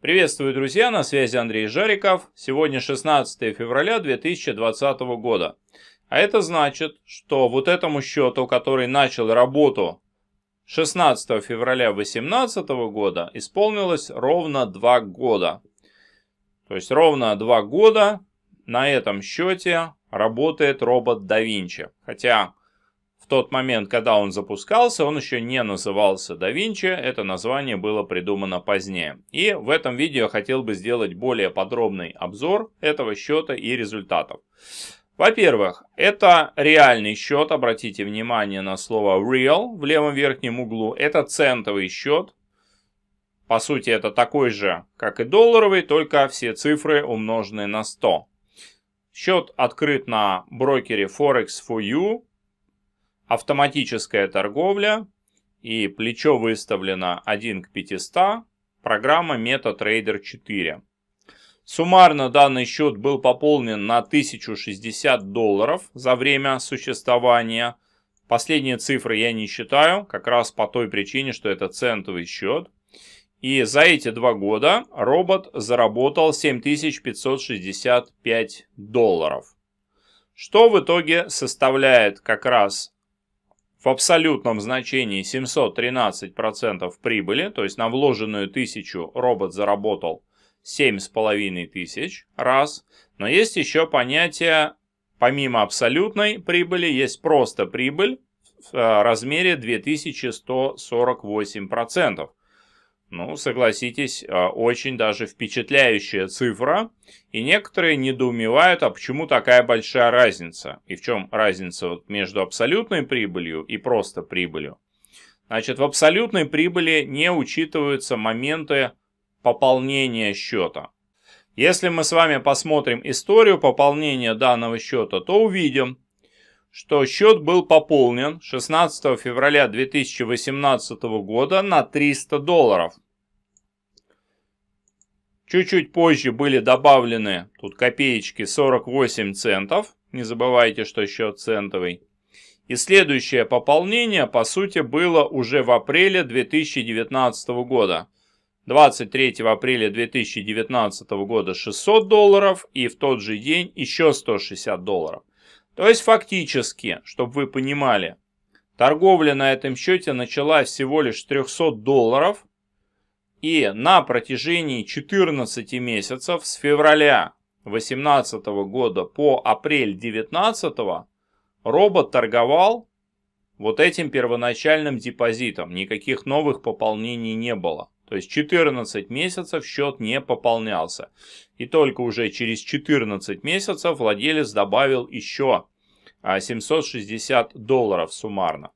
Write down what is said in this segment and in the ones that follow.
Приветствую, друзья, на связи Андрей Жариков. Сегодня 16 февраля 2020 года. А это значит, что вот этому счету, который начал работу 16 февраля 2018 года, исполнилось ровно 2 года. То есть ровно 2 года на этом счете работает робот Да Винчи, Хотя тот момент, когда он запускался, он еще не назывался Da Vinci, это название было придумано позднее. И в этом видео хотел бы сделать более подробный обзор этого счета и результатов. Во-первых, это реальный счет, обратите внимание на слово real в левом верхнем углу, это центовый счет, по сути это такой же, как и долларовый, только все цифры умножены на 100. Счет открыт на брокере Forex4U, автоматическая торговля и плечо выставлено 1 к 500, программа MetaTrader 4. Суммарно данный счет был пополнен на 1060 долларов за время существования. Последние цифры я не считаю, как раз по той причине, что это центовый счет. И за эти два года робот заработал 7565 долларов, что в итоге составляет как раз в абсолютном значении 713% прибыли, то есть на вложенную тысячу робот заработал 7,5 тысяч раз. Но есть еще понятие, помимо абсолютной прибыли, есть просто прибыль в э, размере 2148%. Ну, согласитесь, а, очень даже впечатляющая цифра, и некоторые недоумевают, а почему такая большая разница, и в чем разница вот между абсолютной прибылью и просто прибылью. Значит, в абсолютной прибыли не учитываются моменты пополнения счета. Если мы с вами посмотрим историю пополнения данного счета, то увидим, что счет был пополнен 16 февраля 2018 года на 300 долларов. Чуть-чуть позже были добавлены тут копеечки 48 центов. Не забывайте, что счет центовый. И следующее пополнение, по сути, было уже в апреле 2019 года. 23 апреля 2019 года 600 долларов и в тот же день еще 160 долларов. То есть фактически, чтобы вы понимали, торговля на этом счете началась всего лишь с 300 долларов, и на протяжении 14 месяцев с февраля 2018 года по апрель 2019 робот торговал вот этим первоначальным депозитом. Никаких новых пополнений не было. То есть 14 месяцев счет не пополнялся. И только уже через 14 месяцев владелец добавил еще 760 а, долларов суммарно.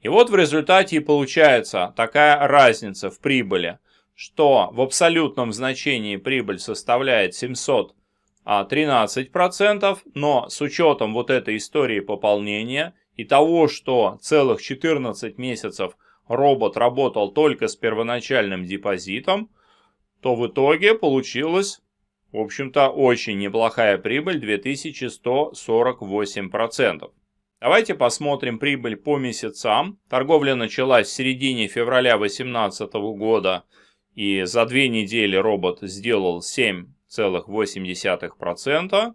И вот в результате и получается такая разница в прибыли, что в абсолютном значении прибыль составляет 713%, но с учетом вот этой истории пополнения и того, что целых 14 месяцев – робот работал только с первоначальным депозитом, то в итоге получилось, в общем-то, очень неплохая прибыль 2148%. Давайте посмотрим прибыль по месяцам. Торговля началась в середине февраля 2018 года, и за две недели робот сделал 7,8%.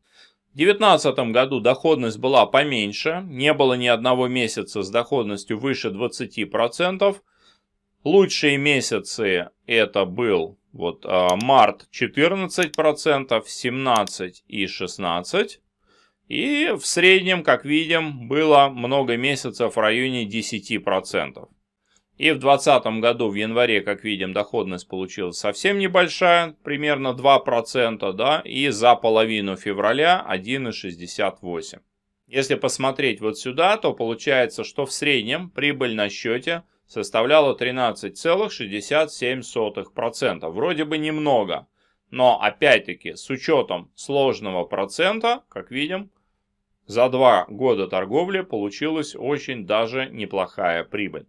В 2019 году доходность была поменьше, не было ни одного месяца с доходностью выше 20%. Лучшие месяцы это был вот, а, март 14%, 17 и 16. И в среднем, как видим, было много месяцев в районе 10%. И в 2020 году в январе, как видим, доходность получилась совсем небольшая, примерно 2%, да, и за половину февраля 1,68. Если посмотреть вот сюда, то получается, что в среднем прибыль на счете составляла 13,67%. Вроде бы немного, но опять-таки с учетом сложного процента, как видим, за два года торговли получилась очень даже неплохая прибыль.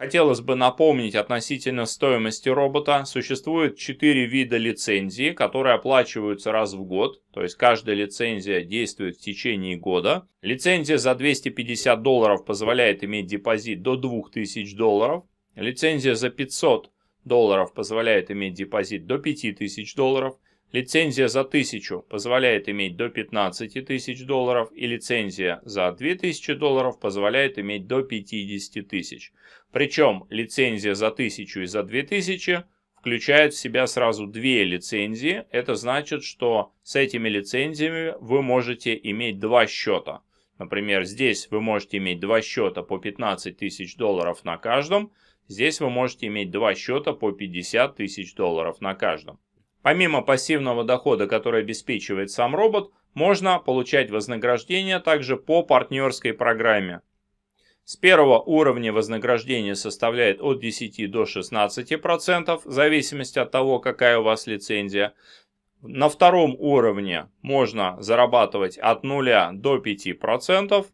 Хотелось бы напомнить относительно стоимости робота. Существует 4 вида лицензии, которые оплачиваются раз в год, то есть каждая лицензия действует в течение года. Лицензия за 250 долларов позволяет иметь депозит до 2000 долларов. Лицензия за 500 долларов позволяет иметь депозит до 5000 долларов – Лицензия за 1000 позволяет иметь до 15 тысяч долларов и лицензия за 2000 долларов позволяет иметь до 50 тысяч. Причем лицензия за 1000 и за 2000 включает в себя сразу две лицензии. Это значит, что с этими лицензиями вы можете иметь два счета. Например, здесь вы можете иметь два счета по 15 тысяч долларов на каждом. Здесь вы можете иметь два счета по 50 тысяч долларов на каждом. Помимо пассивного дохода, который обеспечивает сам робот, можно получать вознаграждение также по партнерской программе. С первого уровня вознаграждение составляет от 10 до 16%, в зависимости от того, какая у вас лицензия. На втором уровне можно зарабатывать от 0 до 5%.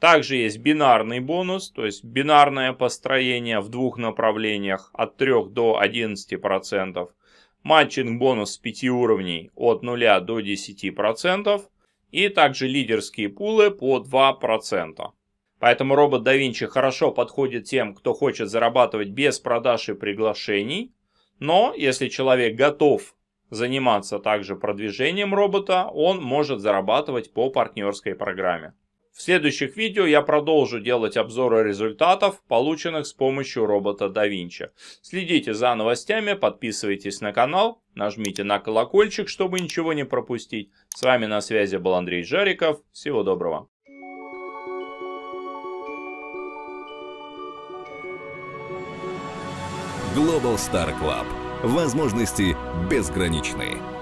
Также есть бинарный бонус, то есть бинарное построение в двух направлениях от 3 до 11% матчинг-бонус с 5 уровней от 0 до 10% и также лидерские пулы по 2%. Поэтому робот да Винчи хорошо подходит тем, кто хочет зарабатывать без продаж и приглашений, но если человек готов заниматься также продвижением робота, он может зарабатывать по партнерской программе. В следующих видео я продолжу делать обзоры результатов, полученных с помощью робота DaVinci. Следите за новостями, подписывайтесь на канал, нажмите на колокольчик, чтобы ничего не пропустить. С вами на связи был Андрей Жариков. Всего доброго. Global Star Club. Возможности безграничные.